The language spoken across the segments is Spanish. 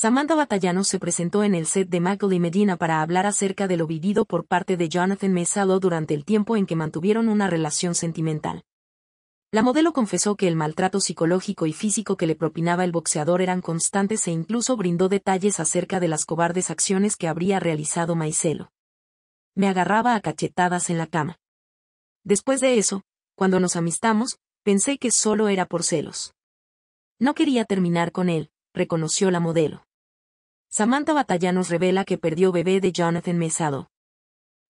Samantha Batallano se presentó en el set de Michael y Medina para hablar acerca de lo vivido por parte de Jonathan Mesalo durante el tiempo en que mantuvieron una relación sentimental. La modelo confesó que el maltrato psicológico y físico que le propinaba el boxeador eran constantes e incluso brindó detalles acerca de las cobardes acciones que habría realizado Maicelo. Me agarraba a cachetadas en la cama. Después de eso, cuando nos amistamos, pensé que solo era por celos. No quería terminar con él, reconoció la modelo. Samantha Batallanos revela que perdió bebé de Jonathan Mesado.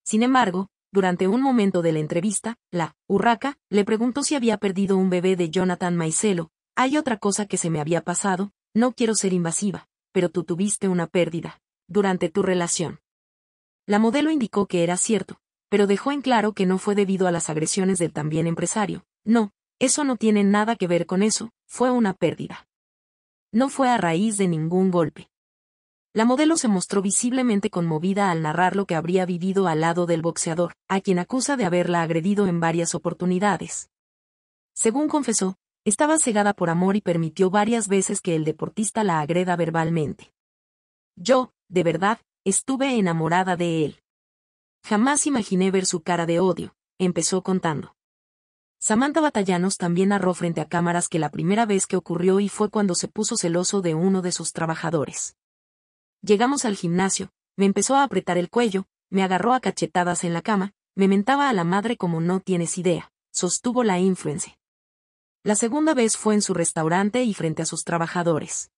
Sin embargo, durante un momento de la entrevista, la urraca le preguntó si había perdido un bebé de Jonathan Maicelo. Hay otra cosa que se me había pasado, no quiero ser invasiva, pero tú tuviste una pérdida durante tu relación. La modelo indicó que era cierto, pero dejó en claro que no fue debido a las agresiones del también empresario. No, eso no tiene nada que ver con eso, fue una pérdida. No fue a raíz de ningún golpe. La modelo se mostró visiblemente conmovida al narrar lo que habría vivido al lado del boxeador, a quien acusa de haberla agredido en varias oportunidades. Según confesó, estaba cegada por amor y permitió varias veces que el deportista la agreda verbalmente. Yo, de verdad, estuve enamorada de él. Jamás imaginé ver su cara de odio, empezó contando. Samantha Batallanos también narró frente a cámaras que la primera vez que ocurrió y fue cuando se puso celoso de uno de sus trabajadores. Llegamos al gimnasio, me empezó a apretar el cuello, me agarró a cachetadas en la cama, me mentaba a la madre como no tienes idea, sostuvo la influencia. La segunda vez fue en su restaurante y frente a sus trabajadores.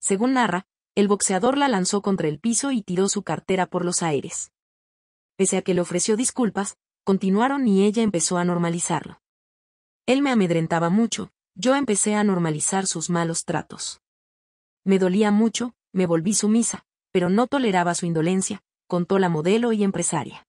Según narra, el boxeador la lanzó contra el piso y tiró su cartera por los aires. Pese a que le ofreció disculpas, continuaron y ella empezó a normalizarlo. Él me amedrentaba mucho, yo empecé a normalizar sus malos tratos. Me dolía mucho, me volví sumisa, pero no toleraba su indolencia, contó la modelo y empresaria.